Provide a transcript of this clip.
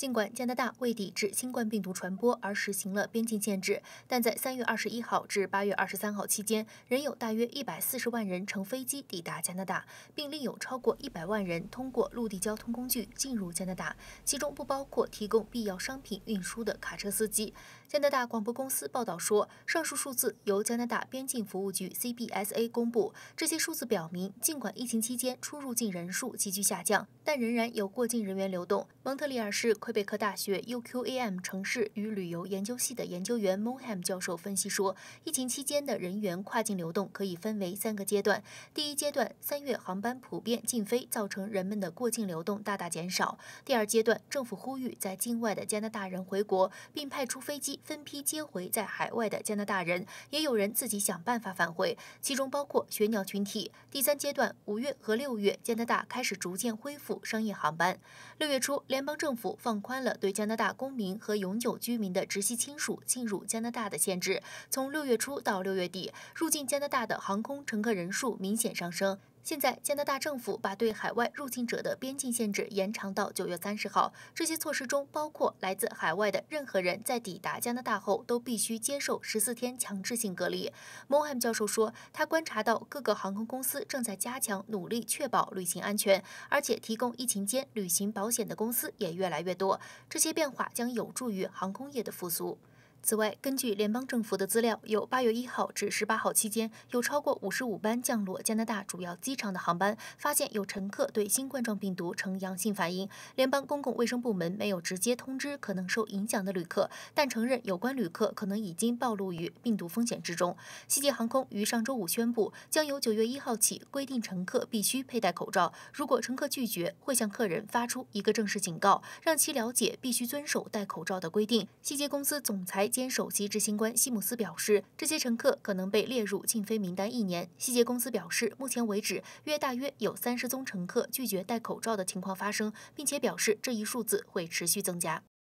尽管加拿大为抵制新冠病毒传播而实行了边境限制，但在三月二十一号至八月二十三号期间，仍有大约一百四十万人乘飞机抵达加拿大，并另有超过一百万人通过陆地交通工具进入加拿大，其中不包括提供必要商品运输的卡车司机。加拿大广播公司报道说，上述数字由加拿大边境服务局 （CBSA） 公布。这些数字表明，尽管疫情期间出入境人数急剧下降，但仍然有过境人员流动。蒙特利尔市。魁北克大学 UQAM 城市与旅游研究系的研究员 Moham 教授分析说，疫情期间的人员跨境流动可以分为三个阶段：第一阶段，三月航班普遍禁飞，造成人们的过境流动大大减少；第二阶段，政府呼吁在境外的加拿大人回国，并派出飞机分批接回在海外的加拿大人，也有人自己想办法返回，其中包括学鸟群体；第三阶段，五月和六月，加拿大开始逐渐恢复商业航班。六月初，联邦政府放。放宽了对加拿大公民和永久居民的直系亲属进入加拿大的限制。从六月初到六月底，入境加拿大的航空乘客人数明显上升。现在，加拿大政府把对海外入境者的边境限制延长到九月三十号。这些措施中包括，来自海外的任何人在抵达加拿大后都必须接受十四天强制性隔离。Moham 教授说，他观察到各个航空公司正在加强努力，确保旅行安全，而且提供疫情间旅行保险的公司也越来越多。这些变化将有助于航空业的复苏。此外，根据联邦政府的资料，由八月一号至十八号期间，有超过五十五班降落加拿大主要机场的航班，发现有乘客对新冠状病毒呈阳性反应。联邦公共卫生部门没有直接通知可能受影响的旅客，但承认有关旅客可能已经暴露于病毒风险之中。西捷航空于上周五宣布，将由九月一号起规定乘客必须佩戴口罩，如果乘客拒绝，会向客人发出一个正式警告，让其了解必须遵守戴口罩的规定。西捷公司总裁。兼首席执行官西姆斯表示，这些乘客可能被列入禁飞名单一年。细捷公司表示，目前为止，约大约有三十宗乘客拒绝戴口罩的情况发生，并且表示这一数字会持续增加。